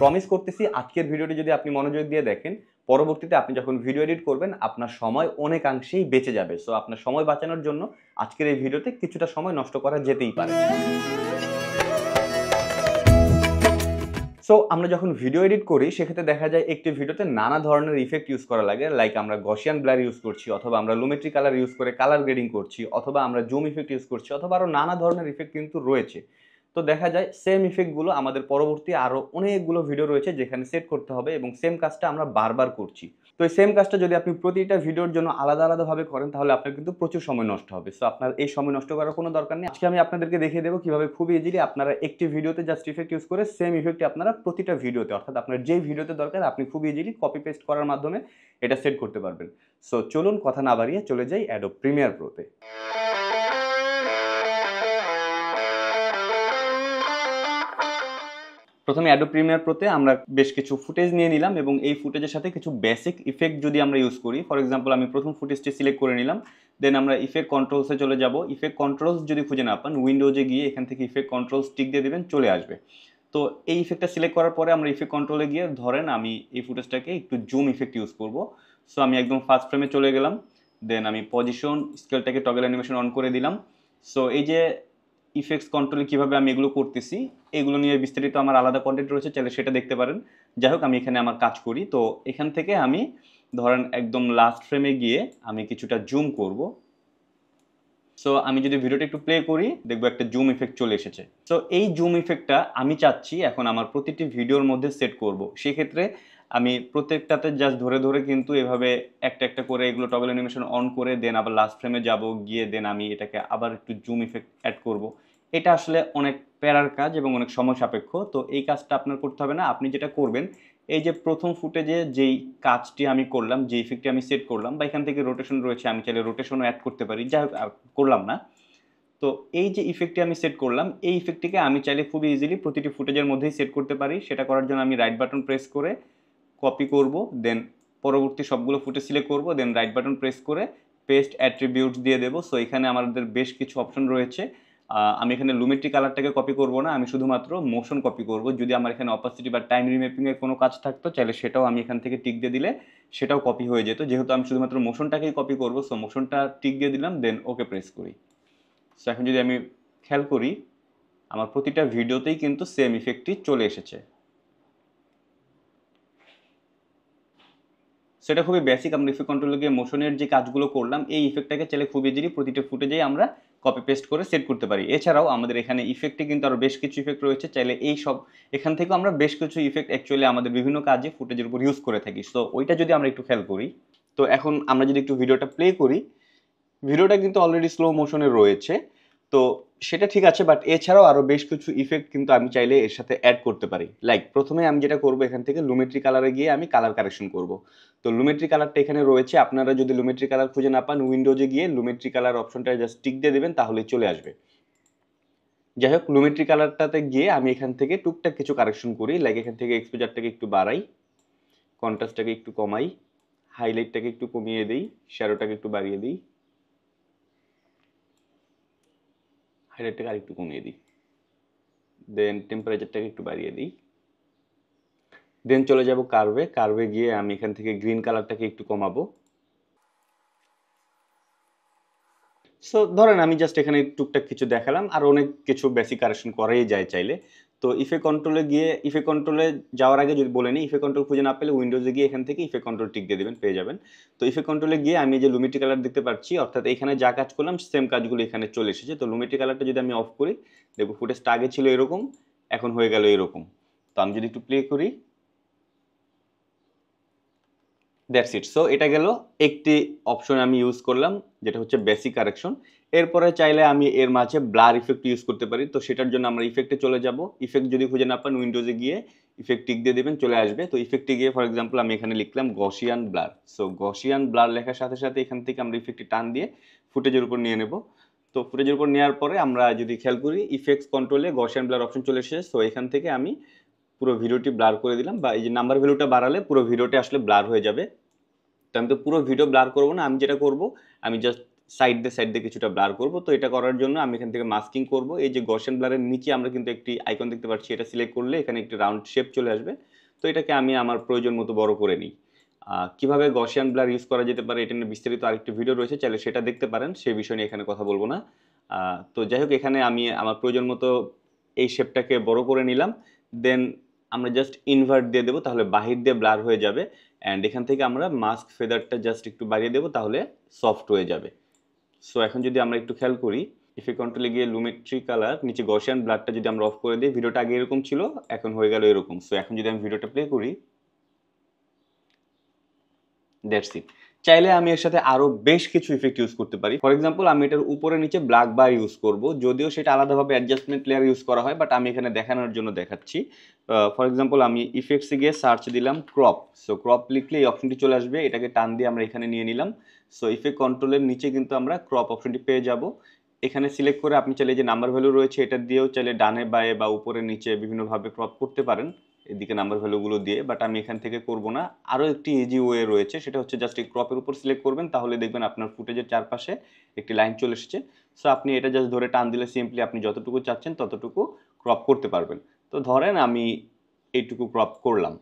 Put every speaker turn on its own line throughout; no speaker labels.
Promise করতেছি আজকের ভিডিওটি যদি আপনি মনোযোগ দিয়ে দেখেন পরবর্তীতে আপনি যখন ভিডিও এডিট করবেন আপনার সময় অনেকাংশেই বেঁচে যাবে সো আপনার সময় বাঁচানোর জন্য আজকের এই ভিডিওতে কিছুটা সময় নষ্ট করা যেতেই পারে সো আমরা যখন ভিডিও এডিট করি সেক্ষেত্রে দেখা যায় একটি ভিডিওতে নানা ধরনের ইফেক্ট ইউজ করা লাগে লাইক আমরা গসিয়ান ব্লার ইউজ করছি অথবা আমরা লুমেট্রি কালার ইউজ করে কালার গ্রেডিং করছি অথবা আমরা জুম ইফেক্ট ইউজ করছি অথবা আরও নানা ধরনের ইফেক্ট কিন্তু রয়েছে তো দেখা যায় সেম ইফেক্টগুলো আমাদের পরবর্তী আরও অনেকগুলো ভিডিও রয়েছে যেখানে সেট করতে হবে এবং সেম কাজটা আমরা বারবার করছি তো এই সেম কাজটা যদি আপনি প্রতিটা ভিডিওর জন্য আলাদা আলাদাভাবে করেন তাহলে আপনার কিন্তু প্রচুর সময় নষ্ট হবে সো আপনার এই সময় নষ্ট করার কোনো দরকার নেই আজকে আমি আপনাদেরকে দেখিয়ে দেবো কীভাবে খুব ইজিলি আপনারা একটি ভিডিওতে জাস্ট ইফেক্ট ইউজ করে সেম ইফেক্টে আপনারা প্রতিটা ভিডিওতে অর্থাৎ আপনার যেই ভিডিওতে দরকার আপনি খুব ইজিলি কপি পেস্ট করার মাধ্যমে এটা সেট করতে পারবেন সো চলুন কথা না বাড়িয়ে চলে যাই অ্যাডো প্রিমিয়ার প্রোতে প্রথমে অ্যাডো প্রিমিয়ার প্রোতে আমরা বেশ কিছু ফুটেজ নিয়ে নিলাম এবং এই ফুটেজের সাথে কিছু বেসিক ইফেক্ট যদি আমরা ইউজ করি ফর এক্সাম্পল আমি প্রথম ফুটেজটি সিলেক্ট করে নিলাম দেন আমরা ইফেক্ট কন্ট্রোলসে চলে যাব ইফেক্ট কন্ট্রোলস যদি খুঁজে না পান উইন্ডোজে গিয়ে এখান থেকে ইফেক্ট কন্ট্রোলস টিক দিয়ে দেবেন চলে আসবে তো এই ইফেক্টটা সিলেক্ট করার পরে আমরা ইফেক্ট কন্ট্রোলে গিয়ে ধরেন আমি এই ফুটেজটাকে একটু জুম ইফেক্ট ইউজ করব সো আমি একদম ফার্স্ট ফ্রেমে চলে গেলাম দেন আমি পজিশন স্কেলটাকে টগেল অ্যানিমেশন অন করে দিলাম সো এই যে ইফেক্টস কন্ট্রোলে কীভাবে আমি এগুলো করতেছি এগুলো নিয়ে বিস্তারিত আমার আলাদা কন্টেন্ট রয়েছে চাইলে সেটা দেখতে পারেন যাই হোক আমি এখানে আমার কাজ করি তো এখান থেকে আমি ধরেন একদম লাস্ট ফ্রেমে গিয়ে আমি কিছুটা জুম করব সো আমি যদি ভিডিওটা একটু প্লে করি দেখবো একটা জুম ইফেক্ট চলে এসেছে সো এই জুম ইফেক্টটা আমি চাচ্ছি এখন আমার প্রতিটি ভিডিওর মধ্যে সেট করব সেক্ষেত্রে আমি প্রত্যেকটাতে জাস্ট ধরে ধরে কিন্তু এভাবে একটা একটা করে এগুলো টগল অ্যানিমেশন অন করে দেন আবার লাস্ট ফ্রেমে যাব গিয়ে দেন আমি এটাকে আবার একটু জুম ইফেক্ট অ্যাড করব। এটা আসলে অনেক প্যারার কাজ এবং অনেক সময় সাপেক্ষ তো এই কাজটা আপনার করতে হবে না আপনি যেটা করবেন এই যে প্রথম ফুটেজে যেই কাজটি আমি করলাম যে ইফেক্টটি আমি সেট করলাম বা এখান থেকে রোটেশন রয়েছে আমি চাইলে রোটেশনও অ্যাড করতে পারি যাই হোক করলাম না তো এই যে ইফেক্টটি আমি সেট করলাম এই ইফেক্টটিকে আমি চাইলে খুবই ইজিলি প্রতিটি ফুটেজের মধ্যেই সেট করতে পারি সেটা করার জন্য আমি রাইট বাটন প্রেস করে কপি করব দেন পরবর্তী সবগুলো ফুটে সিলেক্ট করব দেন রাইট বাটন প্রেস করে পেস্ট অ্যাট্রিবিউটস দিয়ে দেবো সো এখানে আমাদের বেশ কিছু অপশন রয়েছে আমি এখানে লুমেট্রি কালারটাকে কপি করব না আমি শুধুমাত্র মোশন কপি করব যদি আমার এখানে অপাসিটি বা টাইম রিমেপিংয়ের কোনো কাজ থাকতো চাইলে সেটাও আমি এখান থেকে টিক দিয়ে দিলে সেটাও কপি হয়ে যেত যেহেতু আমি শুধুমাত্র মোশনটাকেই কপি করব সো মোশনটা টিক দিয়ে দিলাম দেন ওকে প্রেস করি সো এখন যদি আমি খেয়াল করি আমার প্রতিটা ভিডিওতেই কিন্তু সেম ইফেক্টটি চলে এসেছে সেটা খুবই বেসিক আমরা ইফেক্ট কন্ট্রোলে গিয়ে মোশনের যে কাজগুলো করলাম এই ইফেক্টটাকে চাইলে খুবই জিরি প্রতিটা ফুটেজেই আমরা কপি পেস্ট করে সেট করতে পারি এছাড়াও আমাদের এখানে ইফেক্টে কিন্তু আরও বেশ কিছু ইফেক্ট রয়েছে চাইলে এই সব এখান থেকেও আমরা বেশ কিছু ইফেক্ট অ্যাকচুয়ালি আমাদের বিভিন্ন কাজে ফুটেজের উপর ইউজ করে থাকি সো ওইটা যদি আমরা একটু খেয়াল করি তো এখন আমরা যদি একটু ভিডিওটা প্লে করি ভিডিওটা কিন্তু অলরেডি স্লো মোশনে রয়েছে তো সেটা ঠিক আছে বাট এছাড়াও আরও বেশ কিছু ইফেক্ট কিন্তু আমি চাইলে এর সাথে অ্যাড করতে পারি লাইক প্রথমে আমি যেটা করব এখান থেকে লুমেট্রি কালারে গিয়ে আমি কালার কারেকশন করব তো লুমেট্রি কালারটা এখানে রয়েছে আপনারা যদি লুমেট্রি কালার খুঁজে না পান উইন্ডোজে গিয়ে লুমেট্রি কালার অপশনটা জাস্ট টিক দিয়ে দেবেন তাহলে চলে আসবে যাই হোক লুমেট্রি কালারটাতে গিয়ে আমি এখান থেকে টুকটাক কিছু কারেকশন করি লাইক এখান থেকে এক্সপোজারটাকে একটু বাড়াই কন্ট্রাস্টটাকে একটু কমাই হাইলাইটটাকে একটু কমিয়ে দিই শ্যারোটাকে একটু বাড়িয়ে দিই হাইড্রেটটাকে আরেকটু কমিয়ে দিই দেন টেম্পারেচারটাকে একটু বাড়িয়ে দিই দেন চলে যাব কার্ভে কার্ভে গিয়ে আমি এখান থেকে গ্রিন কালারটাকে একটু কমাবো সো ধরেন আমি জাস্ট এখানে টুকটাক কিছু দেখালাম আর অনেক কিছু বেশি কারেকশন করাই যায় চাইলে তো ইফে কন্ট্রোলে গিয়ে ইফে কন্ট্রোলে যাওয়ার আগে যদি বলে নিই ইফে কন্ট্রোল খুঁজে না পেলে উইন্ডোজে গিয়ে এখান থেকে ইফে কন্ট্রোল টিক দিয়ে দেবেন পেয়ে যাবেন তো ইফে কন্ট্রোলে গিয়ে আমি যে লুমিটি কালার দেখতে পাচ্ছি অর্থাৎ এখানে যা কাজ করলাম সেম কাজগুলো এখানে চলে এসেছে তো লুমিটি কালারটা যদি আমি অফ করি দেখবো ফুটেজটা আগে ছিল এরকম এখন হয়ে গেল এরকম তো আমি যদি একটু প্লে করি দ্যাটস ইট সো এটা গেল একটি অপশন আমি ইউজ করলাম যেটা হচ্ছে বেসিক কারেকশন এরপরে চাইলে আমি এর মাঝে ব্লার ইফেক্ট ইউজ করতে পারি তো সেটার জন্য আমরা ইফেক্টে চলে যাব ইফেক্ট যদি খুঁজে না পান উইন্ডোজে গিয়ে ইফেক্ট টিক দিয়ে দেবেন চলে আসবে তো ইফেক্টে গিয়ে ফর এক্সাম্পল আমি এখানে লিখলাম Gaussian blur so Gaussian blur লেখার সাথে সাথে এখান থেকে আমরা ইফেক্টটি টান দিয়ে ফুটেজের উপর নিয়ে নেব তো ফুটেজের উপর নেওয়ার পরে আমরা যদি খেয়াল করি ইফেক্টস কন্ট্রোলে গসিয়ান ব্লার অপশন চলে এসেছে সো এখান থেকে আমি পুরো ভিডিওটি ব্লার করে দিলাম বা এই যে নাম্বার ভ্যালুটা বাড়ালে পুরো ভিডিওটি আসলে ব্লার হয়ে যাবে তো আমি তো পুরো ভিডিও ব্লার করবো না আমি যেটা করব আমি জাস্ট সাইড দিয়ে সাইড দিয়ে কিছুটা ব্লার করব তো এটা করার জন্য আমি এখান থেকে মাস্কিং করব এই যে গসেন ব্লারের নিচে আমরা কিন্তু একটি আইকন দেখতে পাচ্ছি এটা সিলেক্ট করলে এখানে একটি রাউন্ড শেপ চলে আসবে তো এটাকে আমি আমার প্রয়োজন মতো বড় করে নিই কিভাবে গসিয়ান ব্লার ইউজ করা যেতে পারে এটা নিয়ে বিস্তারিত আরেকটি ভিডিও রয়েছে চাইলে সেটা দেখতে পারেন সেই বিষয় নিয়ে এখানে কথা বলবো না তো যাই হোক এখানে আমি আমার প্রয়োজন মতো এই শেপটাকে বড় করে নিলাম দেন আমরা জাস্ট ইনভার্ট দিয়ে দেবো তাহলে বাহির দিয়ে ব্লার হয়ে যাবে অ্যান্ড এখান থেকে আমরা মাস্ক ফেদারটা জাস্ট একটু বাড়িয়ে দেবো তাহলে সফট হয়ে যাবে সো এখন যদি আমরা একটু খেয়াল করি ইফে কন্ট্রোলে গিয়ে লুমেট্রি কালার নিচে গসিয়ান ব্লাডটা যদি আমরা অফ করে দিই ভিডিওটা আগে এরকম ছিল এখন হয়ে গেল এরকম সো এখন যদি আমি ভিডিওটা প্লে করি দ্যাটস ইট চাইলে আমি এর সাথে আরও বেশ কিছু ইফেক্ট ইউজ করতে পারি ফর এক্সাম্পল আমি এটার উপরে নিচে ব্ল্যাক বার ইউজ করব যদিও সেটা আলাদাভাবে অ্যাডজাস্টমেন্ট লেয়ার ইউজ করা হয় বাট আমি এখানে দেখানোর জন্য দেখাচ্ছি ফর এক্সাম্পল আমি ইফেক্টসে গিয়ে সার্চ দিলাম ক্রপ সো ক্রপ লিখলে এই অপশনটি চলে আসবে এটাকে টান দিয়ে আমরা এখানে নিয়ে নিলাম সো ইফেক্ট কন্ট্রোলের নিচে কিন্তু আমরা ক্রপ অপশনটি পেয়ে যাব এখানে সিলেক্ট করে আপনি চাইলে যে নাম্বার ভ্যালু রয়েছে এটা দিয়েও চাইলে ডানে বায়ে বা উপরে নিচে বিভিন্নভাবে ক্রপ করতে পারেন এদিকে নাম্বার ভ্যালুগুলো দিয়ে বাট আমি এখান থেকে করব না আরও একটি ইজি ওয়ে রয়েছে সেটা হচ্ছে জাস্ট এই ক্রপের উপর সিলেক্ট করবেন তাহলে দেখবেন আপনার ফুটেজের চারপাশে একটি লাইন চলে এসেছে সো আপনি এটা জাস্ট ধরে টান দিলে সিম্পলি আপনি যতটুকু চাচ্ছেন ততটুকু ক্রপ করতে পারবেন তো ধরেন আমি এইটুকু ক্রপ করলাম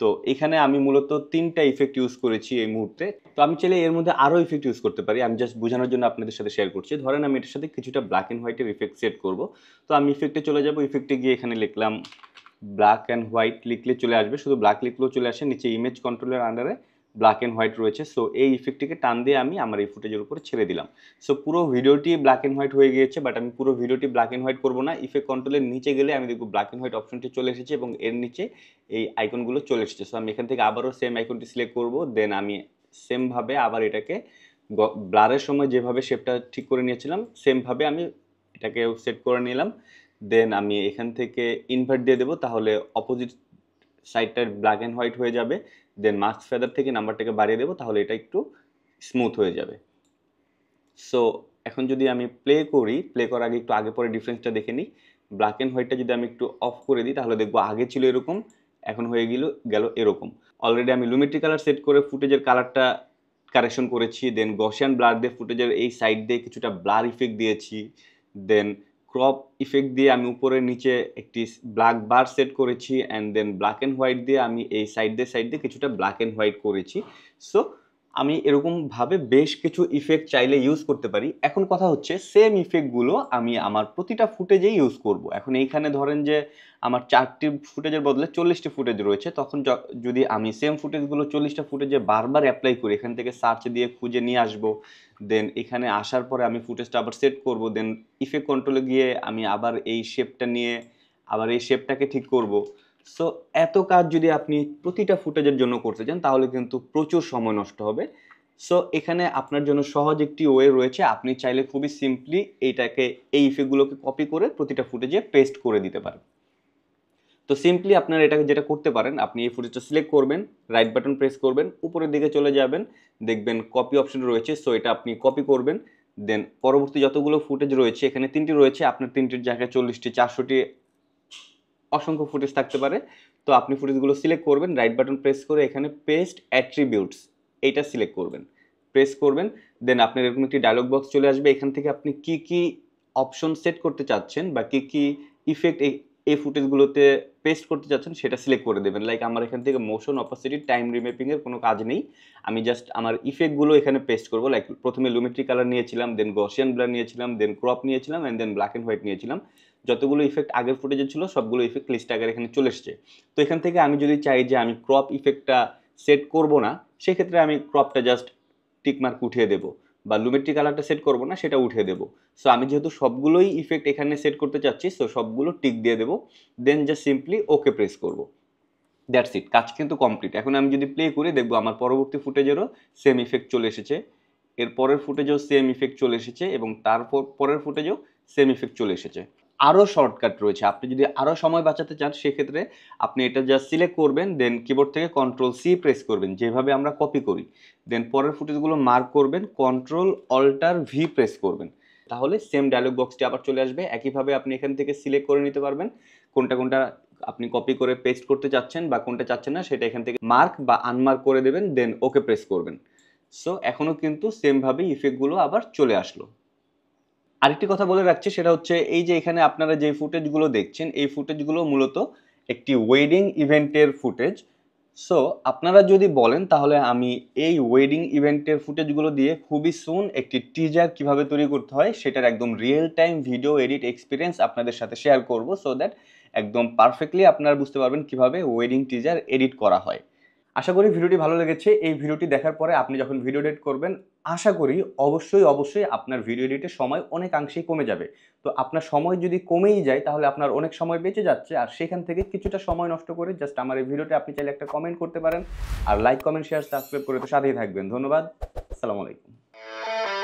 তো এখানে আমি মূলত তিনটা ইফেক্ট ইউজ করেছি এই মুহূর্তে তো আমি চাইলে এর মধ্যে আরও ইফেক্ট ইউজ করতে পারি আমি জাস্ট বোঝানোর জন্য আপনাদের সাথে শেয়ার করছি ধরেন আমি এটার সাথে কিছুটা ব্ল্যাক অ্যান্ড হোয়াইটের ইফেক্ট সেট করব তো আমি ইফেক্টে চলে যাব ইফেক্টে গিয়ে এখানে লিখলাম ব্ল্যাক অ্যান্ড হোয়াইট লিখলে চলে আসবে শুধু ব্ল্যাক লিখলেও চলে আসে নিচে ইমেজ কন্ট্রোলের আন্ডারে ব্ল্যাক অ্যান্ড হোয়াইট রয়েছে সো এই ইফেক্টটিকে টান দিয়ে আমি আমার এই ফুটেজের উপর ছেড়ে দিলাম সো পুরো ভিডিওটি ব্ল্যাক অ্যান্ড হোয়াইট হয়ে গিয়েছে বাট আমি পুরো ভিডিওটি ব্ল্যাক অ্যান্ড হোয়াইট করবো না ইফেক্ট কন্ট্রোলের নিচে গেলে আমি দেখব ব্ল্যাক অ্যান্ড হোয়াইট অপশনটি চলে এসেছে এবং এর নিচে এই আইকনগুলো চলে এসেছে সো আমি এখান থেকে আবারও সেম আইকনটি সিলেক্ট করবো দেন আমি সেমভাবে আবার এটাকে ব্লারের সময় যেভাবে শেপটা ঠিক করে নিয়েছিলাম সেমভাবে আমি এটাকে সেট করে নিলাম দেন আমি এখান থেকে ইনভার্ট দিয়ে দেবো তাহলে অপোজিট সাইডটার ব্ল্যাক অ্যান্ড হোয়াইট হয়ে যাবে দেন মাস্ক ফেদার থেকে নাম্বারটাকে বাড়িয়ে দেবো তাহলে এটা একটু স্মুথ হয়ে যাবে সো এখন যদি আমি প্লে করি প্লে করার আগে একটু আগে পরে ডিফারেন্সটা দেখে নিই ব্ল্যাক অ্যান্ড হোয়াইটটা যদি আমি একটু অফ করে দিই তাহলে দেখবো আগে ছিল এরকম এখন হয়ে গেল গেল এরকম অলরেডি আমি লুমিট্রি কালার সেট করে ফুটেজের কালারটা কারেকশন করেছি দেন গশিয়ান ব্লার দিয়ে ফুটেজের এই সাইড দিয়ে কিছুটা ব্লার ইফেক্ট দিয়েছি দেন ক্রপ ইফেক্ট দিয়ে আমি উপরে নিচে একটি ব্ল্যাক বার সেট করেছি and then black and white দিয়ে আমি এই সাইড দিয়ে সাইড দিয়ে কিছুটা ব্ল্যাক অ্যান্ড হোয়াইট করেছি সো আমি এরকমভাবে বেশ কিছু ইফেক্ট চাইলে ইউজ করতে পারি এখন কথা হচ্ছে সেম ইফেক্টগুলো আমি আমার প্রতিটা ফুটেজেই ইউজ করব। এখন এইখানে ধরেন যে আমার চারটি ফুটেজের বদলে চল্লিশটি ফুটেজ রয়েছে তখন যদি আমি সেম ফুটেজগুলো চল্লিশটা ফুটেজে বারবার অ্যাপ্লাই করি এখান থেকে সার্চ দিয়ে খুঁজে নিয়ে আসব দেন এখানে আসার পরে আমি ফুটেজটা আবার সেট করব দেন ইফেক্ট কন্ট্রোলে গিয়ে আমি আবার এই শেপটা নিয়ে আবার এই শেপটাকে ঠিক করব সো এত কাজ যদি আপনি প্রতিটা ফুটেজের জন্য করতে চান তাহলে কিন্তু প্রচুর সময় নষ্ট হবে সো এখানে আপনার জন্য সহজ একটি ওয়ে রয়েছে আপনি চাইলে খুবই সিম্পলি এইটাকে এই ইফেক্টগুলোকে কপি করে প্রতিটা ফুটেজে পেস্ট করে দিতে পারেন তো সিম্পলি আপনার এটাকে যেটা করতে পারেন আপনি এই ফুটেজটা সিলেক্ট করবেন রাইট বাটন প্রেস করবেন উপরের দিকে চলে যাবেন দেখবেন কপি অপশন রয়েছে সো এটা আপনি কপি করবেন দেন পরবর্তী যতগুলো ফুটেজ রয়েছে এখানে তিনটি রয়েছে আপনার তিনটির জায়গায় চল্লিশটি চারশোটি অসংখ্য ফুটেজ থাকতে পারে তো আপনি ফুটেজগুলো সিলেক্ট করবেন রাইট বাটন প্রেস করে এখানে পেস্ট অ্যাট্রিবিউটস এইটা সিলেক্ট করবেন প্রেস করবেন দেন আপনার এরকম একটি ডায়লগ বক্স চলে আসবে এখান থেকে আপনি কি কি অপশন সেট করতে চাচ্ছেন বা কি কি ইফেক্ট এই ফুটেজগুলোতে পেস্ট করতে চাচ্ছেন সেটা সিলেক্ট করে দেবেন লাইক আমার এখান থেকে মোশন অপাসিটি টাইম রিমেপিংয়ের কোনো কাজ নেই আমি জাস্ট আমার ইফেক্টগুলো এখানে পেস্ট করবো লাইক প্রথমে লুমেট্রি কালার নিয়েছিলাম দেন গসিয়ান ব্লার নিয়েছিলাম দেন ক্রপ নিয়েছিলাম and then black and white নিয়েছিলাম যতগুলো ইফেক্ট আগের ফুটেজে ছিল সবগুলো ইফেক্ট লিস্ট আগের এখানে চলে এসছে তো এখান থেকে আমি যদি চাই যে আমি ক্রপ ইফেক্টটা সেট করব না সেক্ষেত্রে আমি ক্রপটা জাস্ট টিকমার্ক উঠিয়ে দেবো বা লুমেট্রিক কালারটা সেট করব না সেটা উঠিয়ে দেবো সো আমি যেহেতু সবগুলোই ইফেক্ট এখানে সেট করতে চাচ্ছি সো সবগুলো টিক দিয়ে দেবো then just simply okay press করব দ্যাটস ইট কাজ কিন্তু কমপ্লিট এখন আমি যদি প্লে করি দেখবো আমার পরবর্তী ফুটেজেরও সেম ইফেক্ট চলে এসেছে এর পরের ফুটেজেও সেম ইফেক্ট চলে এসেছে এবং তারপর পরের ফুটেজেও সেম ইফেক্ট চলে এসেছে আরও শর্টকাট রয়েছে আপনি যদি আরও সময় বাঁচাতে চান সেক্ষেত্রে আপনি এটা জাস্ট সিলেক্ট করবেন দেন কিবোর্ড থেকে কন্ট্রোল সি প্রেস করবেন যেভাবে আমরা কপি করি দেন পরের ফুটেজগুলো মার্ক করবেন কন্ট্রোল অল্টার ভি প্রেস করবেন তাহলে সেম ডায়লগ বক্সটি আবার চলে আসবে একইভাবে আপনি এখান থেকে সিলেক্ট করে নিতে পারবেন কোনটা কোনটা আপনি কপি করে পেস্ট করতে চাচ্ছেন বা কোনটা চাচ্ছেন না সেটা এখান থেকে মার্ক বা আনমার্ক করে দেবেন দেন ওকে প্রেস করবেন সো এখনও কিন্তু সেমভাবে ইফেক্টগুলো আবার চলে আসলো আরেকটি কথা বলে রাখছি সেটা হচ্ছে এই যে এখানে আপনারা যে ফুটেজগুলো দেখছেন এই ফুটেজগুলো মূলত একটি ওয়েডিং ইভেন্টের ফুটেজ সো আপনারা যদি বলেন তাহলে আমি এই ওয়েডিং ইভেন্টের ফুটেজগুলো দিয়ে খুবই সুন একটি টিজার কিভাবে তৈরি করতে হয় সেটার একদম real time video edit experience আপনাদের সাথে শেয়ার করব সো দ্যাট একদম পারফেক্টলি আপনারা বুঝতে পারবেন কিভাবে ওয়েডিং টিজার এডিট করা হয় আশা করি ভিডিওটি ভালো লেগেছে এই ভিডিওটি দেখার পরে আপনি যখন ভিডিও এডিট করবেন আশা করি অবশ্যই অবশ্যই আপনার ভিডিও এডিটের সময় অনেকাংশেই কমে যাবে তো আপনার সময় যদি কমেই যায় তাহলে আপনার অনেক সময় বেঁচে যাচ্ছে আর সেখান থেকে কিছুটা সময় নষ্ট করে জাস্ট আমার এই ভিডিওতে আপনি চাইলে একটা কমেন্ট করতে পারেন আর লাইক কমেন্ট শেয়ার সাবস্ক্রাইব করে তো সাথেই থাকবেন ধন্যবাদ আসসালামু আলাইকুম